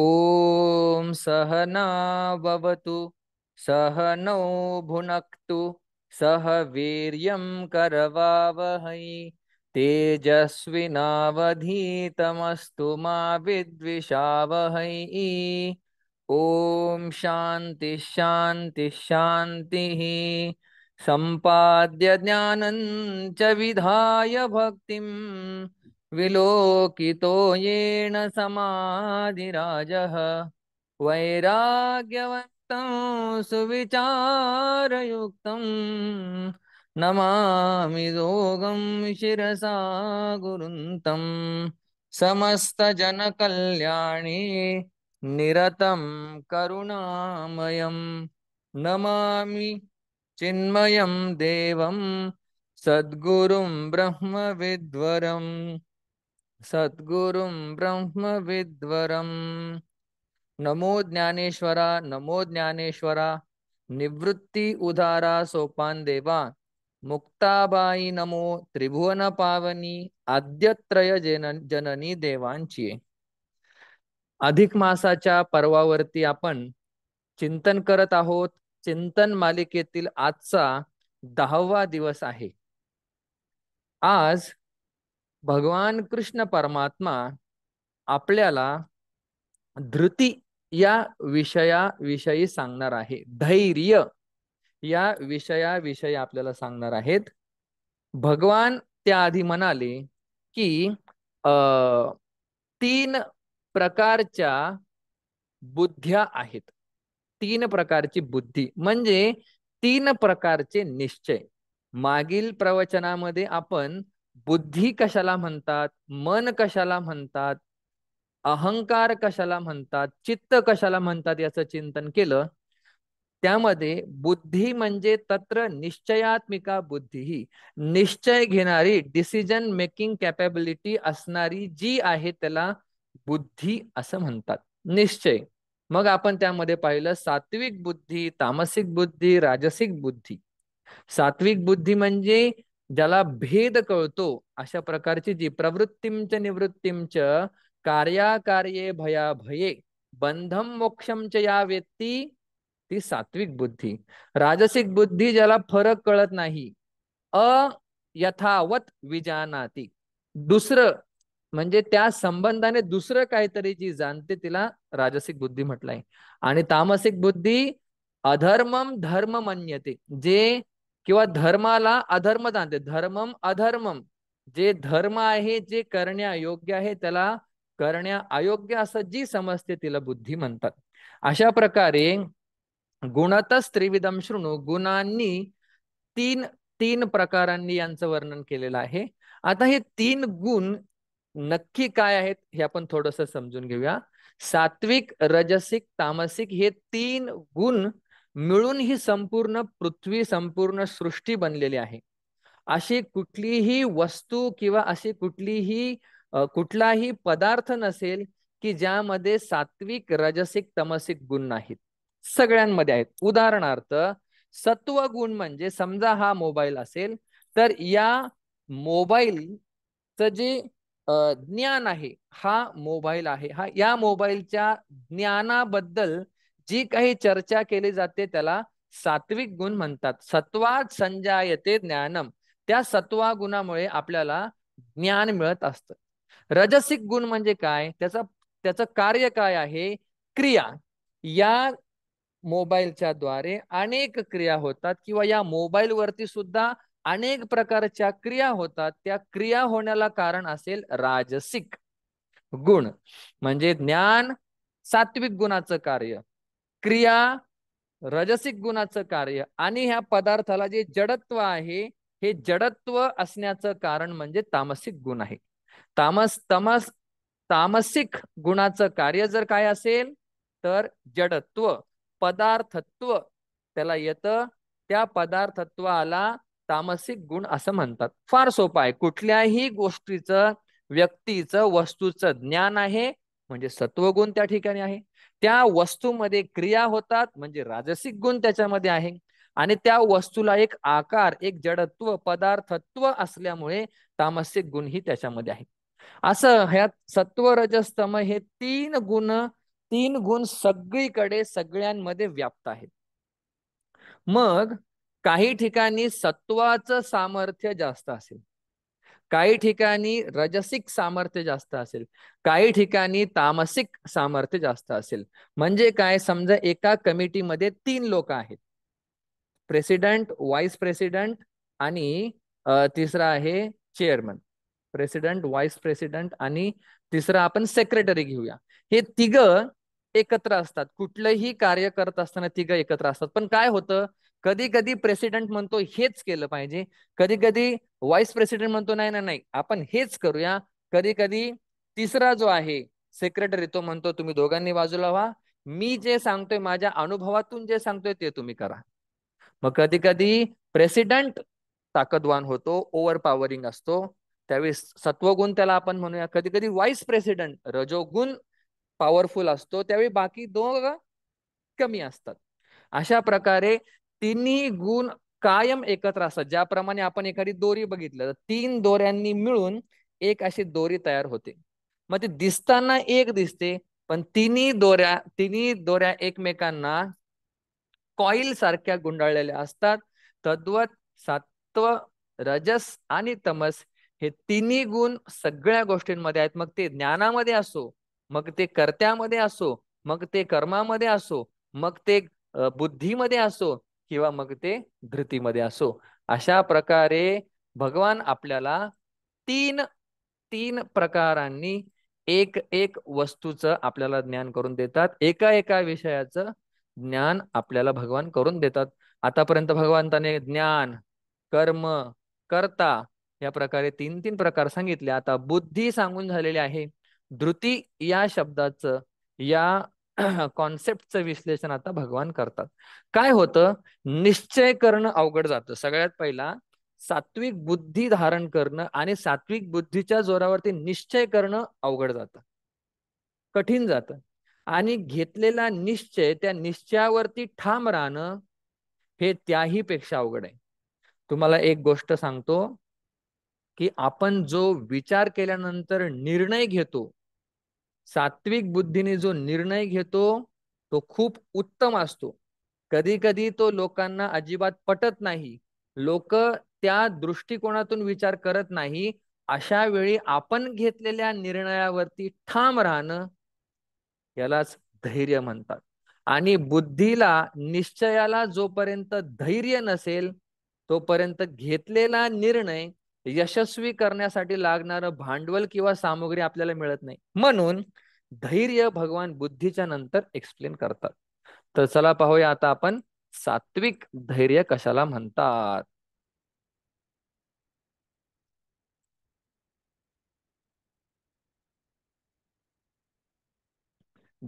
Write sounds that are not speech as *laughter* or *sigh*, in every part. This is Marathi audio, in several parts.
ओम सहनाववतु सहनौ भुनक्तु सह वीर्यं करवावहै तेजस्विनावधीतमस्तु मा विद्विषावहै ॐ शान्ति शान्ति शान्तिः ज्ञानं च विधाय भक्तिम् विलोकितो येन समाधिराजः वैराग्यवन्तं सुविचारयुक्तं नमामि योगं शिरसा गुरुन्तं समस्तजनकल्याणी निरतं करुणामयं नमामि चिन्मयं देवं सद्गुरुं ब्रह्मविद्वरम् सद्गुरुं ब्रह्मविद्वरं नमो ज्ञानेश्वरा नमो ज्ञानेश्वरा निवृत्ती उदारा सोपान देवा मुक्ताबाई नमो त्रिभुवन पावनी आद्यत्रय जन जननी देवांची अधिक मासाच्या पर्वावरती आपण चिंतन करत आहोत चिंतन मालिकेतील आजचा दहावा दिवस आहे आज भगवान कृष्ण परमात्मा आपल्याला धृती या विषयाविषयी सांगणार आहे धैर्य या विषयाविषयी आपल्याला सांगणार आहेत भगवान त्याआधी म्हणाले की अ तीन प्रकारच्या बुद्ध्या आहेत तीन प्रकारची बुद्धी म्हणजे तीन प्रकारचे निश्चय मागील प्रवचनामध्ये आपण बुद्धी कशाला म्हणतात मन कशाला म्हणतात अहंकार कशाला म्हणतात चित्त कशाला म्हणतात याचं चिंतन केलं त्यामध्ये बुद्धी म्हणजे तत्र निश्चयात्मिका बुद्धी ही निश्चय घेणारी डिसिजन मेकिंग कॅपेबिलिटी असणारी जी आहे त्याला बुद्धी असं म्हणतात निश्चय मग आपण त्यामध्ये पाहिलं सात्विक बुद्धी तामसिक बुद्धी राजसिक बुद्धी सात्विक बुद्धी म्हणजे ज्याला भेद कळतो अशा प्रकारची जी प्रवृत्तींच निवृत्तींच कार्याकार्ये भया भये बंधम मोक्षमच या व्यक्ती ती सात्विक बुद्धी राजसिक बुद्धी ज्याला फरक कळत नाही अ यथावत विजानाती दुसरं म्हणजे त्या संबंधाने दुसरं काहीतरी जी जाणते तिला राजसिक बुद्धी म्हटलंय आणि तामसिक बुद्धी अधर्मम धर्म मन्यते जे किंवा धर्माला अधर्म जाणते धर्मम अधर्मम जे धर्म आहे जे करण्यायोग्य आहे त्याला करण्या अयोग्य असं जी समजते तिला बुद्धी म्हणतात अशा प्रकारे गुणत त्रिविधम शृणू गुणांनी तीन तीन प्रकारांनी यांचं वर्णन केलेलं आहे आता हे तीन गुण नक्की काय आहेत हे आपण थोडस समजून घेऊया सात्विक रजसिक तामसिक हे तीन गुण मिळून ही संपूर्ण पृथ्वी संपूर्ण सृष्टी बनलेली आहे अशी कुठलीही वस्तू किंवा अशी कुठलीही कुठलाही पदार्थ नसेल की ज्यामध्ये सात्विक रजसिक तमसिक गुण नाहीत सगळ्यांमध्ये आहेत उदाहरणार्थ सत्व गुण म्हणजे समजा हा मोबाईल असेल तर या मोबाईलचं जे ज्ञान आहे हा मोबाईल आहे हा या मोबाईलच्या ज्ञानाबद्दल जी काही चर्चा केली जाते त्याला सात्विक गुण म्हणतात सत्वात संजायते ज्ञानम त्या सत्वा गुणामुळे आपल्याला ज्ञान मिळत असतं रजसिक गुण म्हणजे काय त्याचा त्याचं कार्य काय आहे क्रिया या मोबाईलच्या द्वारे अनेक क्रिया होतात किंवा या मोबाईल वरती सुद्धा अनेक प्रकारच्या क्रिया होतात त्या क्रिया होण्याला कारण असेल राजसिक गुण म्हणजे ज्ञान सात्विक गुणाचं कार्य क्रिया रजसिक गुणाचं कार्य आणि ह्या पदार्थाला जे जडत्व आहे हे जडत्व असण्याचं कारण म्हणजे तामसिक गुण आहे तामस तमस तामसिक गुणाचं कार्य जर काय असेल तर जडत्व पदार्थत्व त्याला येतं त्या पदार्थत्वाला तामसिक गुण असं म्हणतात फार सोपं आहे कुठल्याही गोष्टीचं व्यक्तीचं वस्तूचं ज्ञान आहे म्हणजे सत्वगुण त्या ठिकाणी आहे त्या वस्तूमध्ये क्रिया होतात म्हणजे राजसिक गुण त्याच्यामध्ये आहे आणि त्या वस्तूला एक आकार एक जडत्व पदार्थत्व असल्यामुळे तामसिक गुण ही त्याच्यामध्ये आहे असं ह्यात सत्व रजस्तम हे तीन गुण तीन गुण सगळीकडे सगळ्यांमध्ये व्याप्त आहेत मग काही ठिकाणी सत्वाचं सामर्थ्य जास्त असेल काही ठिकाणी रजसिक सामर्थ्य जास्त असेल काही ठिकाणी तामसिक सामर्थ्य जास्त असेल म्हणजे काय समजा एका कमिटीमध्ये तीन लोक आहेत प्रेसिडेंट व्हाईस प्रेसिडेंट आणि तिसरा आहे चेअरमन प्रेसिडेंट व्हाईस प्रेसिडेंट आणि तिसरा आपण सेक्रेटरी घेऊया हे तिघ एकत्र असतात कुठलंही कार्य करत असताना तिघ एकत्र असतात पण काय होतं कधी कधी प्रेसिडेंट म्हणतो हेच केलं पाहिजे कधी कधी व्हाईस प्रेसिडेंट म्हणतो नाही ना नाही आपण हेच करूया कधी कधी तिसरा जो आहे सेक्रेटरी तो म्हणतो तुम्ही दोघांनी बाजूला व्हा मी जे सांगतोय माझ्या अनुभवातून जे सांगतोय ते तुम्ही करा मग कधी कधी प्रेसिडेंट ताकदवान होतो ओव्हर पॉवरिंग असतो त्यावेळी सत्वगुण त्याला आपण म्हणूया कधी कधी व्हाईस प्रेसिडेंट रजोगुण पॉवरफुल असतो त्यावेळी बाकी दोघ कमी असतात अशा प्रकारे तिन्ही गुण कायम एकत्र असतात ज्याप्रमाणे आपण एखादी दोरी बघितलं तर तीन दोऱ्यांनी मिळून एक अशी दोरी तयार होते मग ते दिसताना एक दिसते पण तिन्ही दोऱ्या तिन्ही दोऱ्या एकमेकांना कॉईल सारख्या गुंडाळलेल्या असतात तद्वत सात्व रजस आणि तमस हे तिन्ही गुण सगळ्या गोष्टींमध्ये आहेत मग ते ज्ञानामध्ये असो मग ते कर्त्यामध्ये असो मग ते कर्मामध्ये असो मग ते बुद्धीमध्ये असो किंवा मग ते धृतीमध्ये असो अशा प्रकारे भगवान आपल्याला तीन तीन प्रकारांनी एक एक वस्तूचं आपल्याला ज्ञान करून देतात एका एका विषयाचं ज्ञान आपल्याला भगवान करून देतात आतापर्यंत भगवंताने ज्ञान कर्म कर्ता या प्रकारे तीन तीन प्रकार सांगितले आता बुद्धी सांगून झालेली आहे धृती या शब्दाचं या *clears throat* कॉन्सेप्टचं विश्लेषण आता भगवान करतात काय होतं निश्चय करणं अवघड जातं सगळ्यात पहिला सात्विक बुद्धी धारण करणं आणि सात्विक बुद्धीच्या जोरावरती निश्चय करणं अवघड जातं कठीण जातं आणि घेतलेला निश्चय त्या निश्चयावरती ठाम राहणं हे त्याही पेक्षा अवघड आहे तुम्हाला एक गोष्ट सांगतो की आपण जो विचार केल्यानंतर निर्णय घेतो सात्विक बुद्धीने जो निर्णय घेतो तो खूप उत्तम असतो कधी कधी तो लोकांना अजिबात पटत नाही लोक त्या दृष्टिकोनातून विचार करत नाही अशा वेळी आपण घेतलेल्या निर्णयावरती ठाम राहणं यालाच धैर्य म्हणतात आणि बुद्धीला निश्चयाला जोपर्यंत धैर्य नसेल तोपर्यंत घेतलेला निर्णय यशस्वी करण्यासाठी लागणारं भांडवल किंवा सामग्री आपल्याला मिळत नाही म्हणून धैर्य भगवान बुद्धीच्या नंतर एक्सप्लेन करतात तर चला पाहूया आता आपण सात्विक धैर्य कशाला म्हणतात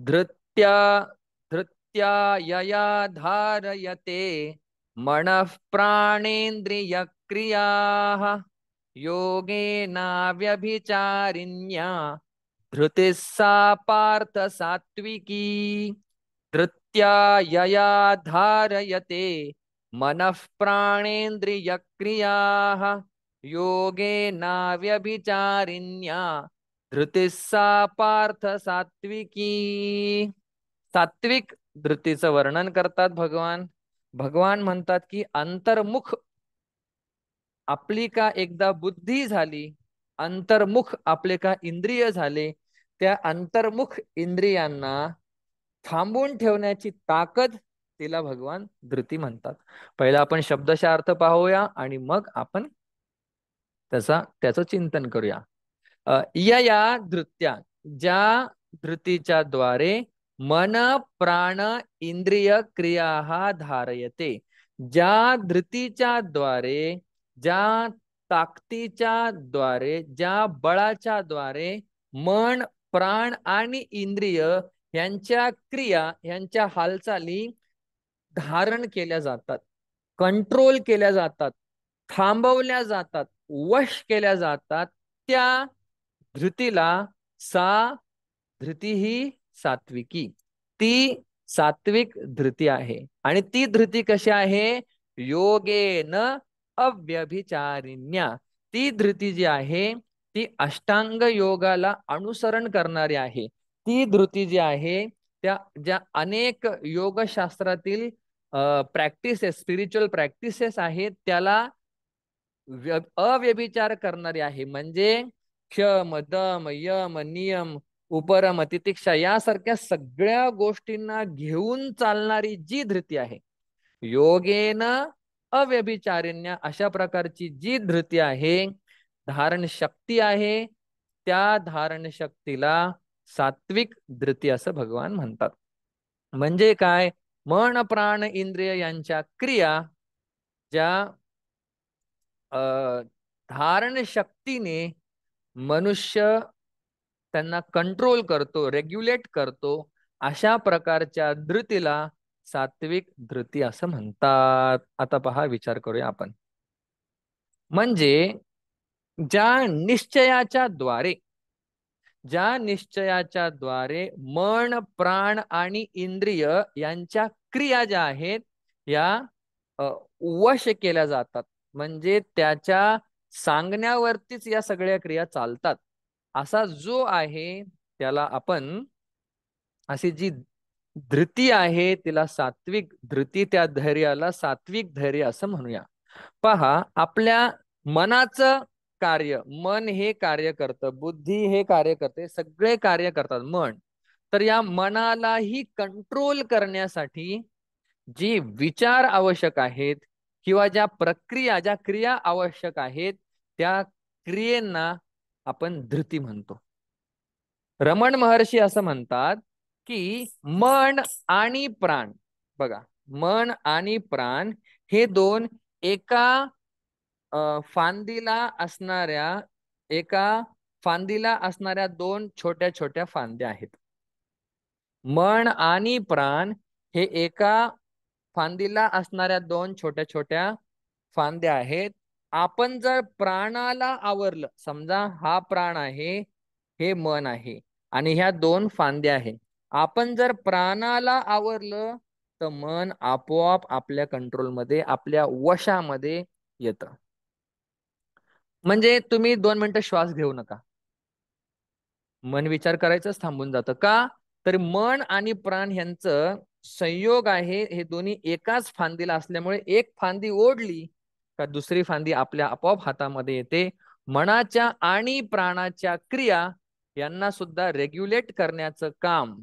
धृत्या धृत्या यया धारयते मन प्राणेंद्रिय क्रिया योगेनाव्यभिचारिण्या धृतिः सा पार्थ सात्विकी धृत्या यया धारयते मनः प्राणेन्द्रियक्रियाः योगेनाव्यभिचारिण्या धृतिः सा पार्थ सात्विकी सात्विक धृतीचं वर्णन करता भगवान भगवान म्हणतात की अंतर्मुख आपली का एकदा बुद्धी झाली अंतर्मुख आपले का इंद्रिय झाले त्या अंतर्मुख इंद्रियांना थांबून ठेवण्याची ताकद तिला भगवान धृती म्हणतात पहिला आपण शब्दशा अर्थ पाहूया आणि मग आपण त्याचा त्याचं चिंतन करूया या या धृत्या ज्या धृतीच्या द्वारे मन प्राण इंद्रिय क्रिया हा धारयते ज्या धृतीच्या द्वारे ज्या ताकदीच्या द्वारे ज्या बळाच्या द्वारे मन प्राण आणि इंद्रिय यांच्या क्रिया यांच्या हालचाली धारण केल्या जातात कंट्रोल केल्या जातात थांबवल्या जातात वश केल्या जातात त्या धृतीला सा धृती ही सात्विकी ती सात्विक धृती आहे आणि ती धृती कशी आहे योगेन अव्यभिचारिण्या ती धृती जी आहे ती अष्टांग योगाला अनुसरण करणारी आहे ती धृती जी आहे त्या ज्या अनेक योगशास्त्रातील प्रॅक्टिसेस स्पिरिच्युअल प्रॅक्टिसेस आहेत त्याला अव्यभिचार करणारी आहे म्हणजे क्षम दम यम नियम उपरम तितिक्षा यासारख्या सगळ्या गोष्टींना घेऊन चालणारी जी धृती आहे योगेन अव्यभिचारिण्य अशा प्रकारची जी धृती आहे धारण शक्ती आहे त्या धारण शक्तीला सात्विक धृती असं भगवान म्हणतात म्हणजे काय मन प्राण इंद्रिय यांच्या क्रिया ज्या धारण शक्तीने मनुष्य त्यांना कंट्रोल करतो रेग्युलेट करतो अशा प्रकारच्या धृतीला सात्विक धृती असं म्हणतात आता पहा विचार करूया आपण म्हणजे ज्या निश्चयाच्या द्वारे ज्या निश्चयाच्या द्वारे मन प्राण आणि इंद्रिय यांच्या क्रिया ज्या आहेत या वश केल्या जातात म्हणजे त्याच्या सांगण्यावरतीच या सगळ्या क्रिया चालतात असा जो आहे त्याला आपण अशी जी धृती आहे तिला सात्विक धृती त्या धैर्याला सात्विक धैर्य असं म्हणूया पहा आपल्या मनाचं कार्य मन हे कार्य करतं बुद्धी हे कार्य करते सगळे कार्य करतात मन तर या मनालाही कंट्रोल करण्यासाठी जी विचार आवश्यक आहेत किंवा ज्या प्रक्रिया ज्या क्रिया आवश्यक आहेत त्या क्रियेंना आपण धृती म्हणतो रमण महर्षी असं म्हणतात की मन आणि प्राण बघा मन आणि प्राण हे दोन एका फांदीला असणाऱ्या एका फांदीला असणाऱ्या दोन छोट्या छोट्या फांद्या आहेत मन आणि प्राण हे एका फांदीला असणाऱ्या दोन छोट्या छोट्या फांद्या आहेत आपण जर प्राणाला आवरलं समजा हा प्राण आहे हे मन आहे आणि ह्या दोन फांद्या आहेत आपण जर प्राणाला आवरलं तर मन आपोआप आपल्या कंट्रोलमध्ये आपल्या वशामध्ये येत म्हणजे तुम्ही दोन मिनिटं श्वास घेऊ नका मन विचार करायचंच थांबून जातं का तर मन आणि प्राण यांचं संयोग आहे हे दोन्ही एकाच फांदीला असल्यामुळे एक फांदी ओढली का दुसरी फांदी आपल्या आपोआप हातामध्ये येते मनाच्या आणि प्राणाच्या क्रिया यांना सुद्धा रेग्युलेट करण्याचं काम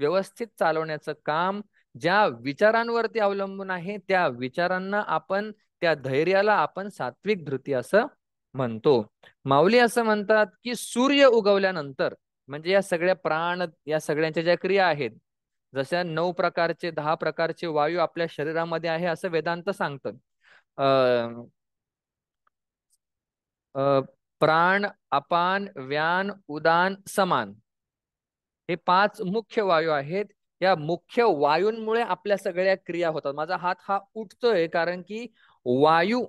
व्यवस्थित चालवण्याचं काम ज्या विचारांवरती अवलंबून आहे त्या विचारांना आपण त्या धैर्याला आपण सात्विक धृती असं म्हणतो माऊली असं म्हणतात की सूर्य उगवल्यानंतर म्हणजे या सगळ्या प्राण या सगळ्यांच्या ज्या क्रिया आहेत जशा नऊ प्रकारचे दहा प्रकारचे वायू आपल्या शरीरामध्ये आहे असं वेदांत सांगत अं प्राण अपान व्यान उदान समान हे पाच मुख्य वायू आहेत या मुख्य वायूंमुळे आपल्या सगळ्या क्रिया होतात माझा हात हा उठतोय कारण की वायू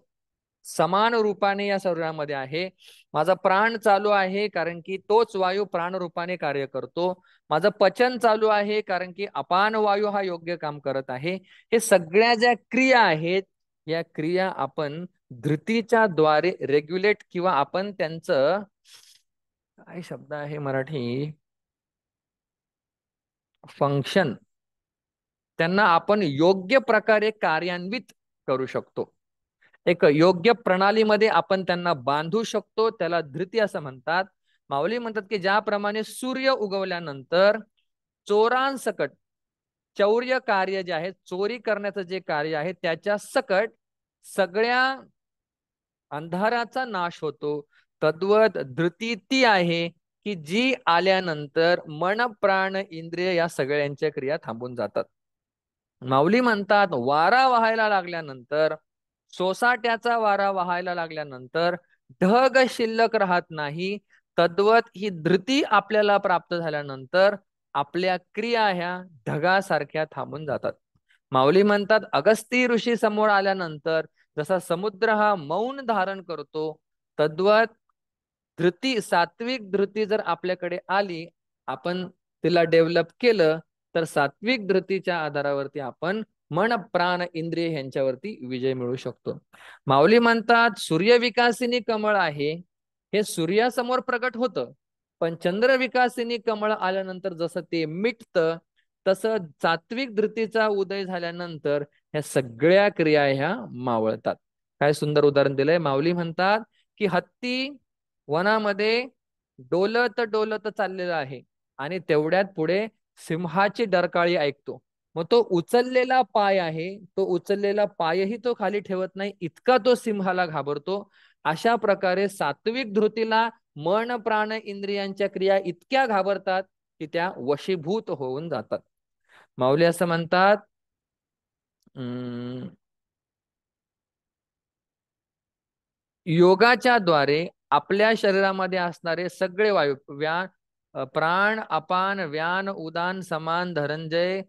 समान रूपाने या शरीरामध्ये आहे माझा प्राण चालू आहे कारण की तोच वायू प्राण रूपाने कार्य करतो माझं पचन चालू आहे कारण की अपान वायू हा योग्य काम करत आहे हे सगळ्या ज्या क्रिया आहेत या क्रिया आपण धृतीच्या द्वारे रेग्युलेट किंवा आपण त्यांचं काय शब्द आहे मराठी फंक्शन त्यांना आपण योग्य प्रकारे कार्यान्वित करू शकतो एक योग्य प्रणालीमध्ये आपण त्यांना बांधू शकतो त्याला धृती असं म्हणतात माऊली म्हणतात की ज्याप्रमाणे सूर्य उगवल्यानंतर चोरांसकट चौर्य कार्य जे आहे चोरी करण्याचं जे कार्य आहे त्याच्या सकट सगळ्या अंधाराचा नाश होतो तद्वत धृती ती आहे की जी आल्यानंतर मन प्राण इंद्रिय या सगळ्यांच्या क्रिया थांबून जातात माऊली म्हणतात वारा व्हायला लागल्यानंतर सोसाट्याचा वारा व्हायला लागल्यानंतर ढग शिल्लक राहत नाही तद्वत ही धृती आपल्याला प्राप्त झाल्यानंतर आपल्या क्रिया ह्या ढगासारख्या थांबून जातात माऊली म्हणतात अगस्ती ऋषी समोर आल्यानंतर जसा समुद्र हा मौन धारण करतो तद्वत धृती सात्विक धृती जर आपल्याकडे आली आपण तिला डेव्हलप केलं तर सात्विक धृतीच्या आधारावरती आपण मन प्राण इंद्रिय यांच्यावरती विजय मिळू शकतो माऊली म्हणतात सूर्यविकासिनी कमळ आहे हे सूर्यासमोर प्रकट होतं पण चंद्रविकासिनी कमळ आल्यानंतर जसं ते मिटतं तसं सात्विक धृतीचा उदय झाल्यानंतर ह्या सगळ्या क्रिया ह्या मावळतात काय सुंदर उदाहरण दिलंय माऊली म्हणतात की हत्ती वनामध्ये डोलत डोलत चाललेला आहे आणि तेवढ्यात पुढे सिंहाची डरकाळी ऐकतो मग तो उचललेला पाय आहे तो उचललेला पायही तो खाली ठेवत नाही इतका तो सिंहाला घाबरतो अशा प्रकारे सात्विक धृतीला मन प्राण इंद्रियांच्या क्रिया इतक्या घाबरतात की त्या वशीभूत होऊन जातात माऊली असं म्हणतात योगाच्या द्वारे आपल्या शरीरामध्ये असणारे सगळे वायू व्या प्राण अपान व्यान उदान समान धनंजय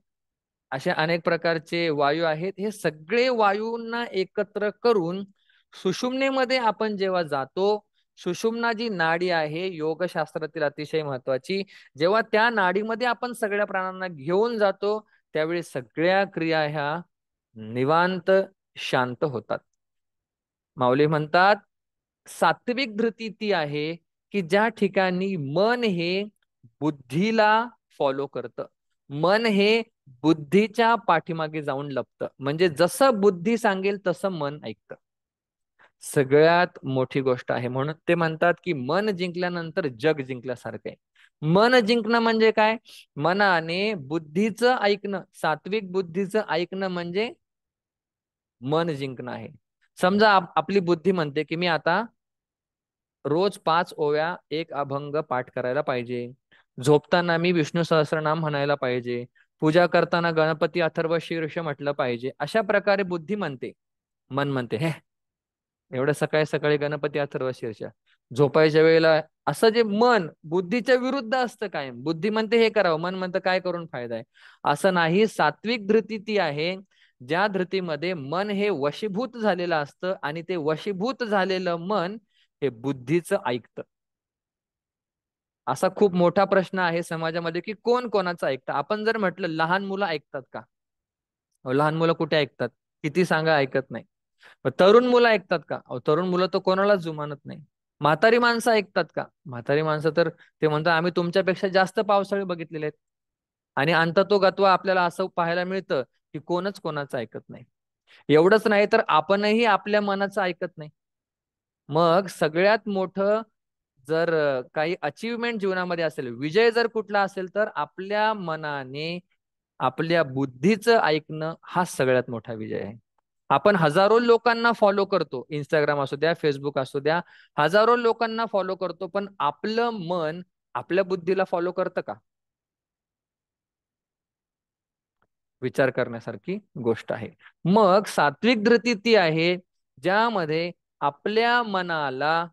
असे अनेक प्रकारचे वायू आहेत हे सगळे वायूंना एकत्र करून सुषुम्नेमध्ये आपण जेव्हा जातो सुषुम्ना जी नाडी आहे योगशास्त्रातील अतिशय महत्वाची जेव्हा त्या नाडीमध्ये आपण सगळ्या प्राणांना घेऊन जातो त्यावेळी सगळ्या क्रिया ह्या निवांत शांत होतात माऊली म्हणतात सात्विक धृती ती आहे की ज्या ठिकाणी मन हे बुद्धीला फॉलो करतं मन हे बुद्धीच्या पाठीमागे जाऊन लपतं म्हणजे जसं बुद्धी सांगेल तसं मन ऐकतं सगळ्यात मोठी गोष्ट आहे म्हणून ते म्हणतात की मन जिंकल्यानंतर जग जिंकल्यासारखं आहे मन जिंकणं म्हणजे काय मनाने बुद्धीचं ऐकणं सात्विक बुद्धीचं ऐकणं म्हणजे मन जिंकणं आहे समजा आपली बुद्धी म्हणते की मी आता रोज पाच ओव्या एक अभंग पाठ करायला पाहिजे झोपताना मी विष्णू सहस्रनाम म्हणायला पाहिजे पूजा करताना गणपती अथर्व शीर्ष म्हटलं पाहिजे अशा प्रकारे बुद्धी म्हणते मन म्हणते हे एवढं सकाळी सकाळी गणपती अथर्व शीर्ष झोपायच्या वेळेला असं जे मन बुद्धीच्या विरुद्ध असतं काय बुद्धी म्हणते हे करावं मन म्हणतं काय करून फायदा आहे असं नाही सात्विक धृती ती आहे ज्या धृतीमध्ये मन हे वशीभूत झालेलं असतं आणि ते वशीभूत झालेलं मन हे बुद्धीचं ऐकतं असा खूप मोठा प्रश्न आहे समाजामध्ये की कोण कोणाचं ऐकतं आपण जर म्हटलं लहान मुलं ऐकतात का लहान मुलं कुठे ऐकतात किती सांगा ऐकत नाही तरुण मुलं ऐकतात का तरुण मुलं तर कोणालाच जुमानत नाही म्हातारी माणसं ऐकतात का म्हातारी माणसं तर ते म्हणतात आम्ही तुमच्यापेक्षा जास्त पावसाळे बघितलेले आहेत आणि गत्वा आपल्याला असं पाहायला मिळतं कोणच कोणाचं ऐकत नाही एवढंच नाही तर आपणही आपल्या मनाचं ऐकत नाही मग सगळ्यात मोठं जर काही अचीवमेंट जीवनामध्ये असेल विजय जर कुठला असेल तर आपल्या मनाने आपल्या बुद्धीचं ऐकणं हा सगळ्यात मोठा विजय आहे आपण हजारो लोकांना फॉलो करतो इंस्टाग्राम असू द्या फेसबुक असू द्या हजारो लोकांना फॉलो करतो पण आपलं मन आपल्या बुद्धीला फॉलो करतं का विचार करण्यासारखी गोष्ट आहे मग सात्विक धृती ती आहे ज्यामध्ये आपल्या मनाला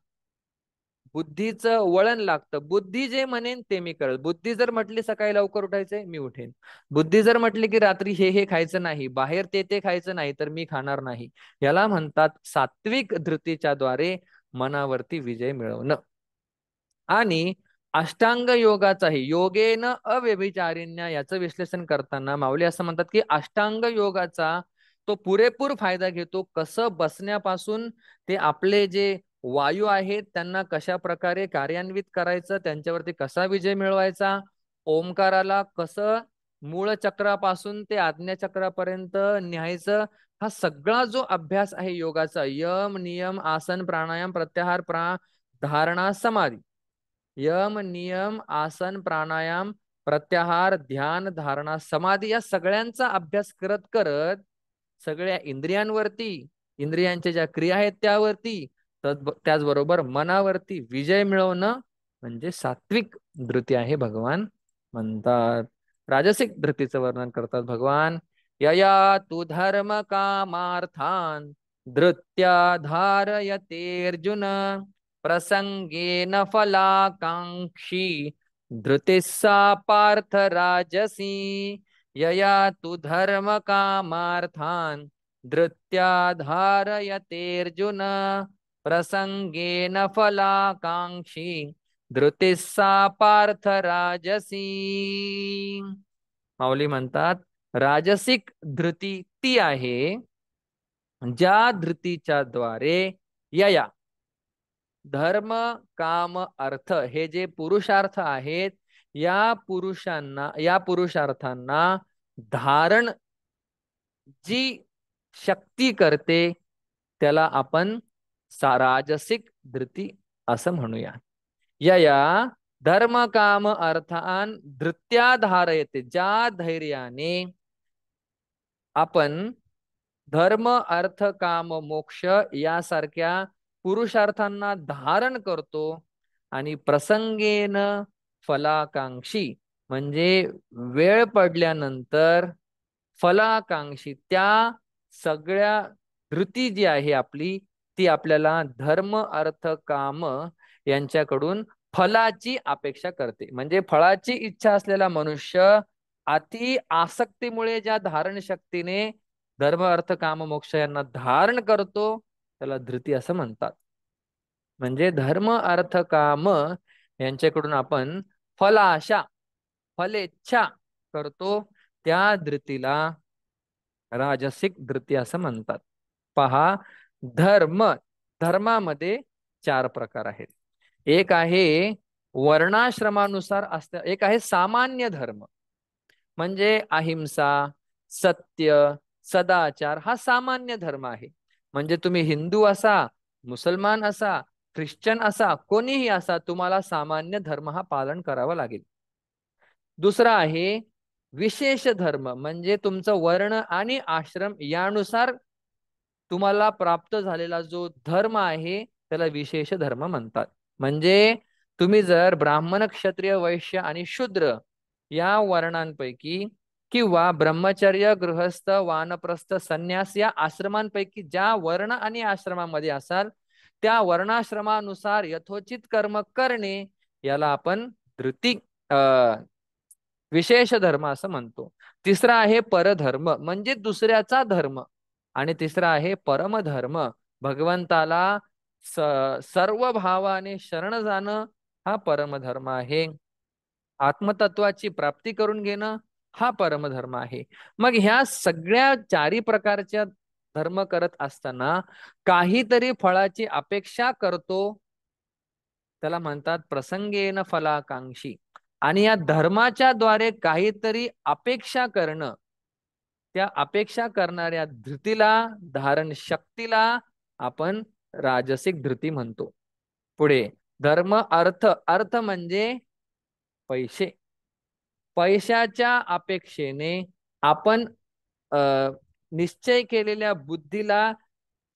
बुद्धीचं वळण लागतं बुद्धी जे म्हणेन ते मी करत बुद्धी जर म्हटली सकाळी लवकर उठायचंय मी उठेन बुद्धी जर म्हटली की रात्री हे हे खायचं नाही बाहेर ते ते खायचं नाही तर मी खाणार नाही याला म्हणतात सात्विक धृतीच्या द्वारे मनावरती विजय मिळवणं आणि अष्टांग योगाचाही योगेन अव्यभिचारिण्या याचं विश्लेषण करताना माऊली असं म्हणतात की अष्टांग योगाचा तो पुरेपूर फायदा घेतो कसं बसण्यापासून ते आपले जे वायू आहेत त्यांना कशा प्रकारे कार्यान्वित करायचं त्यांच्यावरती कसा विजय मिळवायचा ओमकाराला कसं मूळ चक्रापासून ते आज्ञाचक्रापर्यंत न्यायचं हा सगळा जो अभ्यास आहे योगाचा यम नियम आसन प्राणायाम प्रत्याहार प्रा धारणा समाधी यम नियम आसन प्राणायाम प्रत्याहार ध्यान धारणा समाधी या सगळ्यांचा अभ्यास करत करत सगळ्या इंद्रियांवरती इंद्रियांच्या ज्या क्रिया आहेत त्यावरती त्याचबरोबर मनावरती विजय मिळवणं म्हणजे सात्विक धृती आहे भगवान म्हणतात राजसिक धृतीचं वर्णन करतात भगवान यया तू धर्म कामार्थान धृत्या धारयते अर्जुन न फलाकांक्षी धृति सा पार्थ राजसी यया तु धर्म कामार्थान धृत्या धारयतेर्जुन प्रसंगेन फलाकांक्षी धृति सा पार्थ राजसी माऊली म्हणतात राजसिक धृती ती आहे ज्या धृतीच्या द्वारे यया धर्म काम अर्थ हे जे पुरुषार्थ आहेत या पुरुषांना या पुरुषार्थांना धारण जी शक्ती करते त्याला आपण राजसिक धृती असं म्हणूया या या धर्म काम अर्थान धृत्या धारयते ज्या धैर्याने आपण धर्म अर्थ काम मोक्ष यासारख्या पुरुषार्थांना धारण करतो आणि प्रसंगेन फलाकांक्षी म्हणजे वेळ पडल्यानंतर फलाकांक्षी त्या सगळ्या धृती जी आहे आपली ती आपल्याला धर्म अर्थ काम यांच्याकडून फलाची अपेक्षा करते म्हणजे फळाची इच्छा असलेला मनुष्य अति आसक्तीमुळे ज्या धारण शक्तीने धर्म अर्थ काम मोक्ष यांना धारण करतो त्याला धृती असं म्हणतात म्हणजे धर्म अर्थ काम यांच्याकडून आपण फलाशा फलेच्छा करतो त्या धृतीला राजसिक धृती असं म्हणतात पहा धर्म धर्मामध्ये चार प्रकार आहेत एक आहे वर्णाश्रमानुसार असत एक आहे सामान्य धर्म म्हणजे अहिंसा सत्य सदाचार हा सामान्य धर्म आहे म्हणजे तुम्ही हिंदू असा मुसलमान असा ख्रिश्चन असा कोणीही असा तुम्हाला सामान्य धर्म हा पालन करावा लागेल दुसरा आहे विशेष धर्म म्हणजे तुमचं वर्ण आणि आश्रम यानुसार तुम्हाला प्राप्त झालेला जो धर्म आहे त्याला विशेष धर्म म्हणतात म्हणजे तुम्ही जर ब्राह्मण क्षत्रिय वैश्य आणि शूद्र या वर्णांपैकी किंवा ब्रह्मचर्य गृहस्थ वानप्रस्थ संन्यास या आश्रमांपैकी ज्या वर्ण आणि आश्रमामध्ये असाल त्या वर्णाश्रमानुसार यथोचित कर्म करणे याला आपण धृतिक विशेष धर्म असं म्हणतो तिसरा आहे परधर्म म्हणजे दुसऱ्याचा धर्म आणि तिसरा आहे परमधर्म भगवंताला सर्व भावाने शरण जाणं हा परमधर्म आहे आत्मतत्वाची प्राप्ती करून घेणं हा परमधर्म आहे मग ह्या सगळ्या चारी प्रकारच्या धर्म करत असताना काहीतरी फळाची अपेक्षा करतो त्याला म्हणतात प्रसंगेन फलाकांक्षी आणि या धर्माच्या द्वारे काहीतरी अपेक्षा करणं त्या अपेक्षा करणाऱ्या धृतीला धारण शक्तीला आपण राजसिक धृती म्हणतो पुढे धर्म अर्थ अर्थ म्हणजे पैसे पैशाच्या अपेक्षेने आपण निश्चय केलेल्या बुद्धीला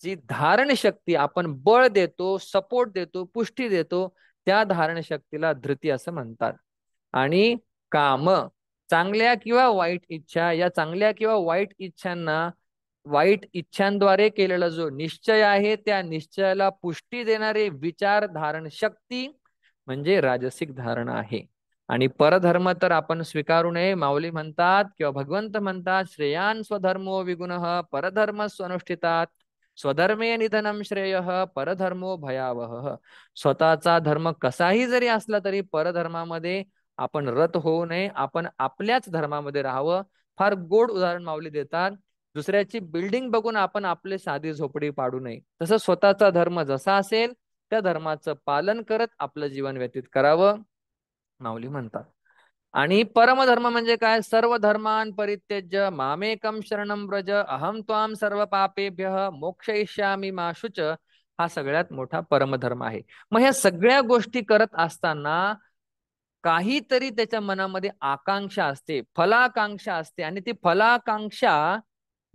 जी धारण शक्ती आपण बळ देतो सपोर्ट देतो पुष्टी देतो त्या धारण शक्तीला धृती असं म्हणतात आणि काम चांगल्या किंवा वाईट इच्छा या चांगल्या किंवा वाईट इच्छांना वाईट इच्छांद्वारे केलेला जो निश्चय आहे त्या निश्चयाला पुष्टी देणारे विचार धारण शक्ती म्हणजे राजसिक धारणा आहे आणि परधर्म तर आपण स्वीकारू नये माऊली म्हणतात किंवा भगवंत म्हणतात श्रेयान स्वधर्मो विगुण परधर्म स्वनुष्ठितात स्वधर्मे निधनम श्रेय परधर्मो भयावह स्वतःचा धर्म कसाही जरी असला तरी परधर्मामध्ये आपण रत होऊ नये आपण आपल्याच धर्मामध्ये राहावं फार गोड उदाहरण माऊली देतात दुसऱ्याची बिल्डिंग बघून आपण आपले साधी झोपडी पाडू नये तसं स्वतःचा धर्म जसा असेल त्या धर्माचं पालन करत आपलं जीवन व्यतीत करावं माऊली म्हणतात आणि परमधर्म म्हणजे काय सर्व धर्मान परित्यज्य मामेकम शरणम व्रज अहम त्वाम सर्व पापेभ्य मोक्षयिष्यामी माशुच हा सगळ्यात मोठा परमधर्म आहे मग ह्या सगळ्या गोष्टी करत असताना काहीतरी त्याच्या मनामध्ये आकांक्षा असते फलाकांक्षा असते आणि ती फलाकांक्षा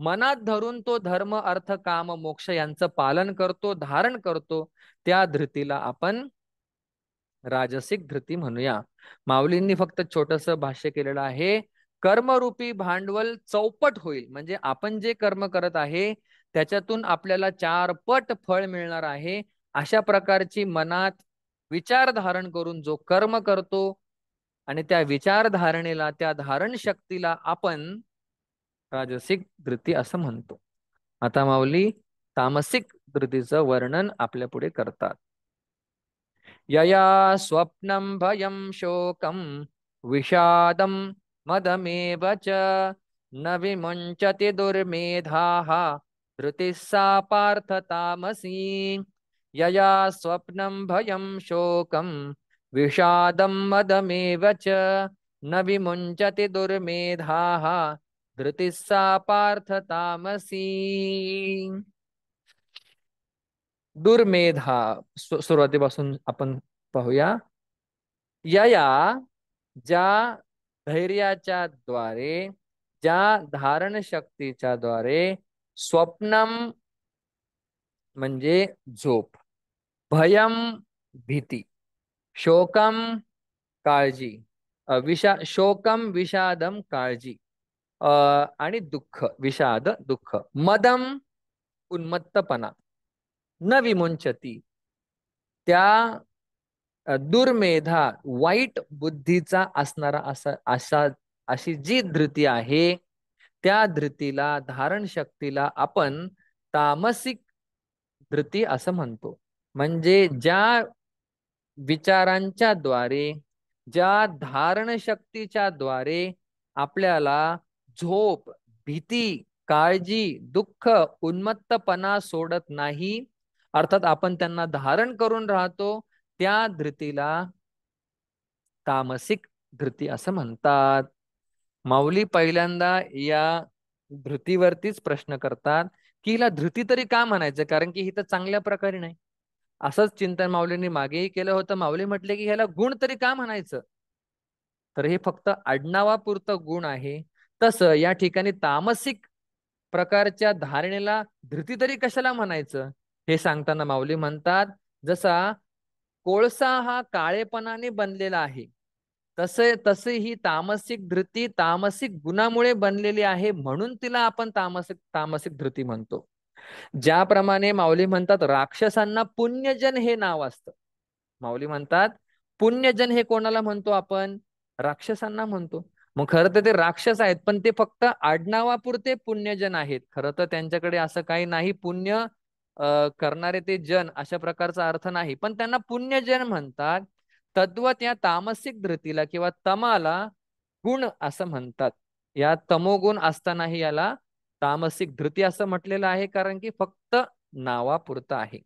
मनात धरून तो धर्म अर्थ काम मोक्ष यांचं पालन करतो धारण करतो त्या धृतीला आपण राजसिक धृती म्हणूया माऊलींनी फक्त छोटस भाष्य केलेलं आहे कर्मरूपी भांडवल चौपट होईल म्हणजे आपण जे कर्म करत आहे त्याच्यातून आपल्याला चार पट फळ मिळणार आहे अशा प्रकारची मनात विचार धारण करून जो कर्म करतो आणि त्या विचारधारणेला त्या धारण शक्तीला आपण राजसिक धृती असं म्हणतो आता माऊली तामसिक धृतीचं वर्णन आपल्या पुढे करतात यया स्वप्नं भयं शोकं विषादं मदमेव च न विमुञ्चति दुर्मेधाः धृतिः पार्थतामसी यया स्वप्नं भयं शोकं विषादं मदमेव च न विमुञ्चति दुर्मेधाः धृतिः पार्थतामसी दुर्मेध हा सुरुवातीपासून आपण पाहूया या ज्या धैर्याच्या द्वारे ज्या धारण शक्तीच्या द्वारे स्वप्नम म्हणजे झोप भयम भीती शोकम काळजी विषा शोकम विषादम काळजी आणि दुःख विषाद दुःख मदम उन्मत्तपणा न विमुंचती त्या दुर्मेधा वाईट बुद्धीचा असणारा असा असा अशी जी धृती आहे त्या धृतीला धारण शक्तीला आपण तामसिक धृती असं म्हणतो म्हणजे ज्या विचारांच्या द्वारे ज्या धारण शक्तीच्या द्वारे आपल्याला झोप भीती काळजी दुःख उन्मत्तपणा सोडत नाही अर्थात आपण त्यांना धारण करून राहतो त्या धृतीला तामसिक धृती असं म्हणतात माऊली पहिल्यांदा या धृतीवरतीच प्रश्न करतात की हिला धृती तरी का म्हणायचं कारण की ही तर चांगल्या प्रकारे नाही असंच चिंतन माऊलींनी मागेही केलं होतं माऊली म्हटले की ह्याला गुण तरी का म्हणायचं तर हे फक्त आडनावापुरतं गुण आहे तसं या ठिकाणी तामसिक प्रकारच्या धारणेला धृती तरी कशाला म्हणायचं हे सांगताना माऊली म्हणतात जसा कोळसा हा काळेपणाने बनलेला आहे तसे तसे ही तामसिक धृती तामसिक गुणामुळे बनलेली आहे म्हणून तिला आपण तामसिक तामसिक धृती म्हणतो ज्याप्रमाणे माऊली म्हणतात राक्षसांना पुण्यजन हे नाव असतं माऊली म्हणतात पुण्यजन हे कोणाला म्हणतो आपण राक्षसांना म्हणतो मग खरं तर ते राक्षस आहेत पण ते फक्त आडनावापुरते पुण्यजन आहेत खरं तर त्यांच्याकडे असं काही नाही पुण्य करणारे ते जन अशा प्रकारचा अर्थ नाही पण त्यांना पुण्यजन म्हणतात तद्वत या तामसिक धृतीला किंवा तमाला गुण असं म्हणतात या तमोगुण असतानाही याला तामसिक धृती असं म्हटलेलं आहे कारण की फक्त नावापुरतं आहे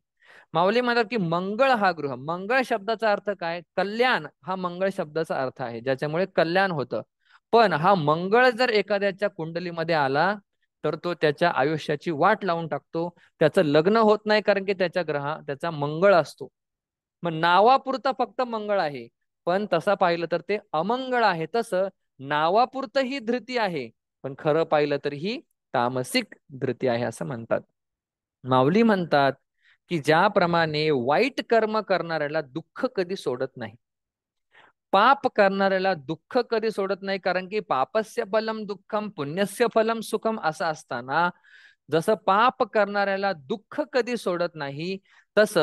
माऊली म्हणतात की मंगळ हा गृह मंगळ शब्दाचा अर्थ काय कल्याण हा मंगळ शब्दाचा अर्थ आहे ज्याच्यामुळे कल्याण होतं पण हा मंगळ जर एखाद्याच्या कुंडलीमध्ये आला तर तो त्याच्या आयुष्याची वाट लावून टाकतो त्याचं लग्न होत नाही कारण की त्याच्या ग्रहा त्याचा मंगळ असतो मग नावापुरता फक्त मंगळ आहे पण तसा पाहिलं तर ते अमंगळ आहे तसं नावापुरतं ही धृती आहे पण खरं पाहिलं तर ही तामसिक धृती आहे असं म्हणतात माऊली म्हणतात की ज्याप्रमाणे वाईट कर्म करणाऱ्याला दुःख कधी सोडत नाही पाप करणाऱ्याला दुःख कधी सोडत नाही कारण की पापस्य फलम दुःखम पुण्यस्य फलम सुखम असं असताना जसं पाप करणाऱ्याला दुःख कधी सोडत नाही तस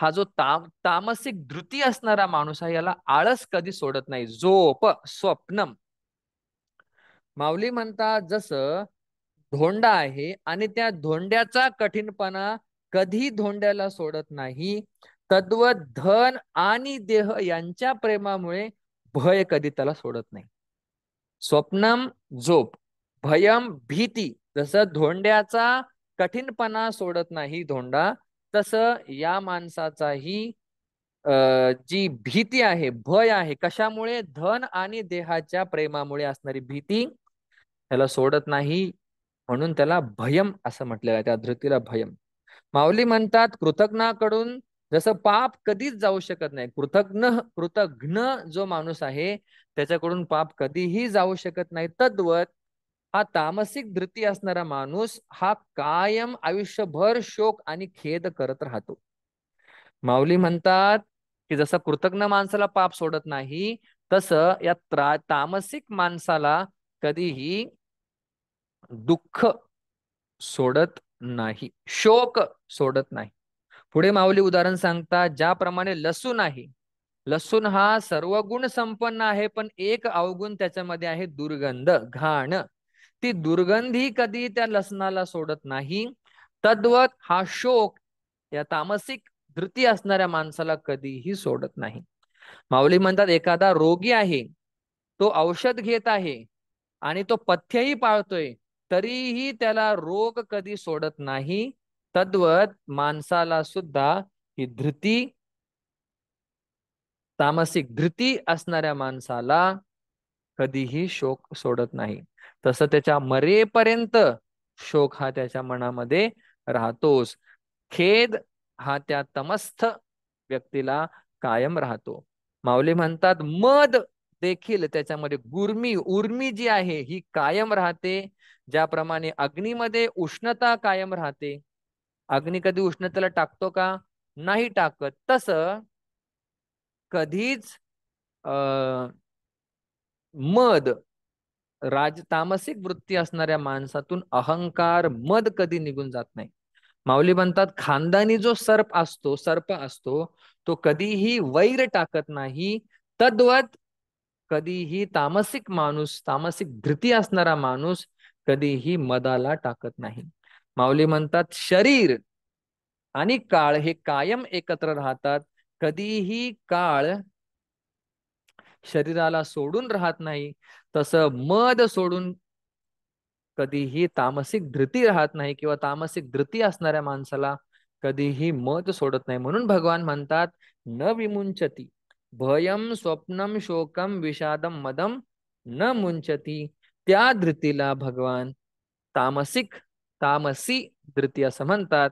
हा जो ताम तामसिक धृती असणारा माणूस आहे याला आळस कधी सोडत नाही झोप स्वप्नम माऊली म्हणतात जसं धोंडा आहे आणि त्या धोंड्याचा कठीणपणा कधी धोंड्याला सोडत नाही तद्व धन आणि देह यांच्या प्रेमामुळे भय कधी त्याला सोडत नाही स्वप्नम झोप भयम भीती जसं धोंड्याचा कठीणपणा सोडत नाही धोंडा तसं या माणसाचाही जी भीती आहे भय आहे कशामुळे धन आणि देहाच्या प्रेमामुळे असणारी भीती त्याला सोडत नाही म्हणून त्याला भयम असं म्हटलेलं आहे त्या धृतीला भयम माऊली म्हणतात कृतज्ञाकडून जसं पाप कधीच जाऊ शकत नाही कृतज्ञ कृतघ्न जो माणूस आहे त्याच्याकडून पाप कधीही जाऊ शकत नाही तद्वत हा तामसिक धृती असणारा माणूस हा कायम आयुष्यभर शोक आणि खेद करत राहतो माऊली म्हणतात की जसं कृतज्ञ माणसाला पाप सोडत नाही तसं या त्रा तामसिक माणसाला कधीही दुःख सोडत नाही शोक सोडत नाही पुढे माऊली उदाहरण सांगता ज्याप्रमाणे लसूण आहे लसूण हा सर्व गुण संपन्न आहे पण एक अवगुण त्याच्यामध्ये आहे दुर्गंध घाण ती दुर्गंधी कधी त्या लसणाला सोडत नाही तद्वत हा शोक या तामसिक धृती असणाऱ्या माणसाला कधीही सोडत नाही माऊली म्हणतात एखादा रोगी आहे तो औषध घेत आहे आणि तो पथ्यही पाळतोय तरीही त्याला रोग कधी सोडत नाही तद्वत माणसाला सुद्धा ही धृती तामसिक धृती असणाऱ्या माणसाला कधीही शोक सोडत नाही तसं त्याच्या मरेपर्यंत शोक हा त्याच्या मनामध्ये राहतोच खेद हा त्या तमस्थ व्यक्तीला कायम राहतो माऊली म्हणतात मद देखील त्याच्यामध्ये गुर्मी उर्मी जी आहे ही कायम राहते ज्याप्रमाणे अग्नीमध्ये उष्णता कायम राहते अग्नी कधी उष्णतेला टाकतो का नाही टाकत तस कधीच मद राज तामसिक वृत्ती असणाऱ्या माणसातून अहंकार मद कधी निघून जात नाही माऊली म्हणतात खानदानी जो सर्प असतो सर्प असतो तो कधीही वैर टाकत नाही तद्वत कधीही तामसिक माणूस तामसिक धृती असणारा माणूस कधीही मदाला टाकत नाही माऊली म्हणतात शरीर आणि काळ हे कायम एकत्र राहतात कधीही काळ शरीराला सोडून राहत नाही तसं मध सोडून कधीही तामसिक धृती राहत नाही किंवा तामसिक धृती असणाऱ्या माणसाला कधीही मध सोडत नाही म्हणून भगवान म्हणतात न विमुंचती भयम स्वप्नम शोकम विषादम मदम न मुंचती त्या धृतीला भगवान तामसिक तामसी तृतीय असं म्हणतात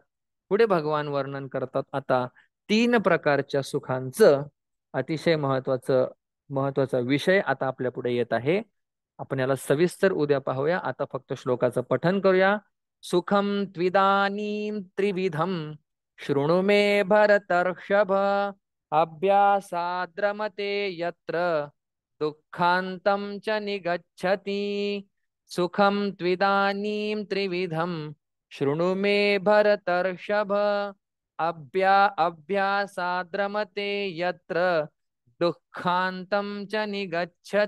पुढे भगवान वर्णन करतात आता तीन प्रकारच्या सुखांचं अतिशय महत्वाचं महत्वाचा विषय आता आपल्या पुढे येत आहे आपण याला सविस्तर उद्या पाहूया आता फक्त श्लोकाचं पठन करूया सुखम त्विदानीम त्रिविधम शृणु मे भरतर्षभ अभ्यासाद्रमते यत्र दुःखांतम च निगच्छति सुखम त्विदानीं त्रिविधं शृणु मे भरतर्षभ अभ्या अभ्यासाद्रमते यत्र दुःखांतं च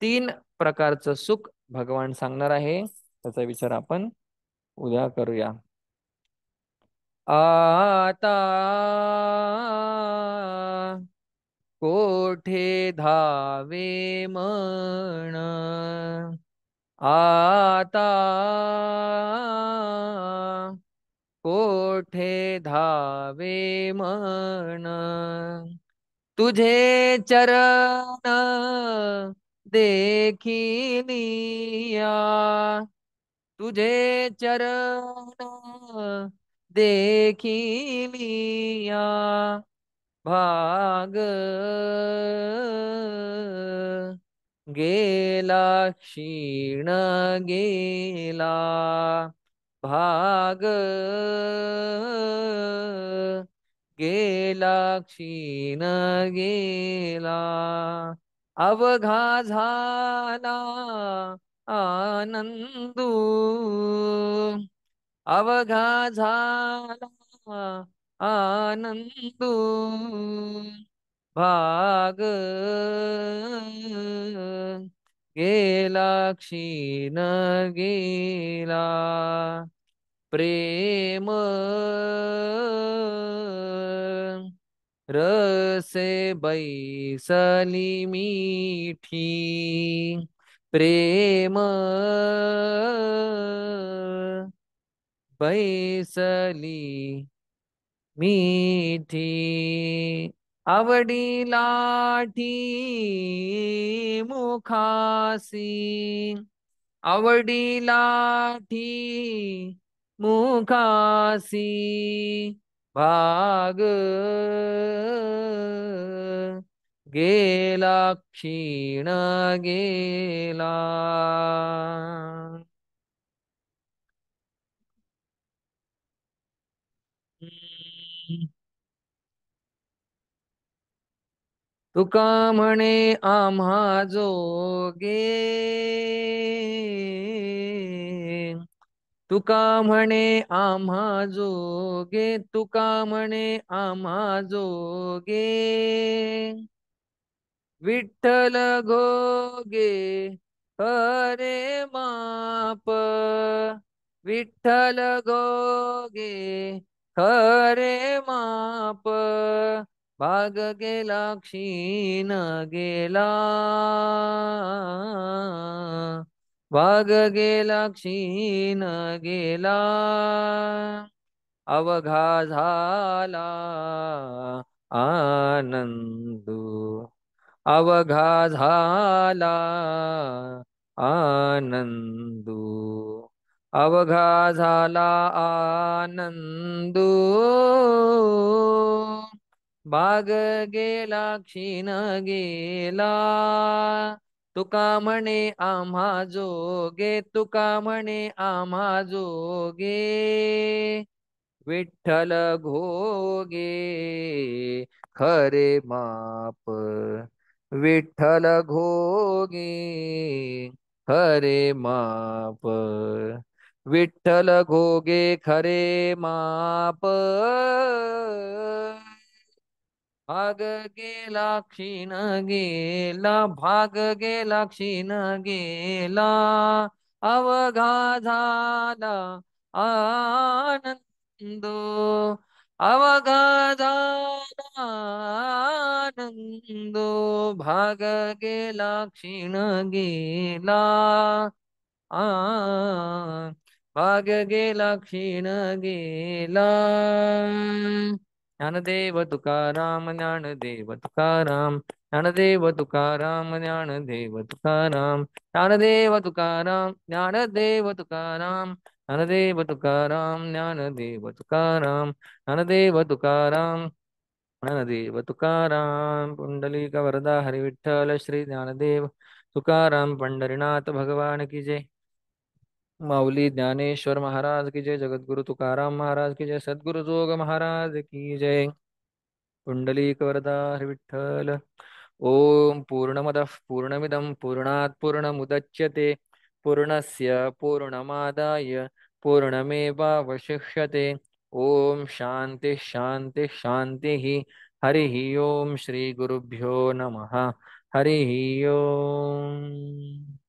तीन प्रकारचं सुख भगवान सांगणार आहे त्याचा विचार आपण उद्या करूया आता कोठे धावे मन आता कोठे धावे मन तुझे चरण देखिनिया तुझे चरण देखिनिया भाग गेला क्षीण गेला भाग गेला क्षीण गेला अवघा झाला आनंदू अवघा झाला आनंद भाग गेला क्षीण गेला प्रेम रसे बैसली मिठी प्रेम बैसली मिठी आवडी लाठी मुखासी आवडी लाठी मुखासी भाग गेला क्षीण गेला तुका म्हणे आम्हा जोगे तुका म्हणे आम्हा जोगे तुका म्हणे आम्हा जोगे विठ्ठल घोगे हरे माप विठ्ठल घोगे हरे माप भाग गेला क्षीण गेला भाग गेला क्षीण गेला अवघा झाला आनंदू अवघा झाला आनंदू अवघा झाला आनंदू भाग गेला क्षीण गेला तुका म्हणे आम्हा जोगे तुका म्हणे आम्हा जोगे विठ्ठल घोगे खरे माप विठ्ठल घोगे खरे माप विठ्ठल घोगे खरे माप भाग गेला क्षीण गेला भाग गेला क्षीण गेला अवघा झाला आनंद अवघा झाला आनंद भाग गेला क्षीण गेला आ भाग गेला क्षीण गेला ज्ञानदेव तुकाराम ज्ञानदेव तुकाराम ज्ञानदेव तुकाराम ज्ञानदेव तुकाराम ज्ञानदेव तुकाराम ज्ञानदेव तुकाराम ज्ञानदेव तुकाराम ज्ञानदेव तुकाराम ज्ञानदेव तुकाराम ज्ञानदेव तुकाराम पुंडलिक वरदा हरिविठ्ठल श्री ज्ञानदेव तुकाराम पंढरीनाथ भगवान की जय माऊली ज्ञानेश्वर महाराज की जय जगद्गुरु तुकाराम महाराज की जय सद्गुरु जोग महाराज की जय पुंडलीक वरदा विठ्ठल ओम पूर्णमद पूर्णमिदं पूर्णात् पूर्णमुदच्यते पूर्णस्य पूर्णमादाय पूर्णमेवावशिष्यते ओम शांती शांती शांती हरि ओम श्री गुरुभ्यो नमः हरि ओम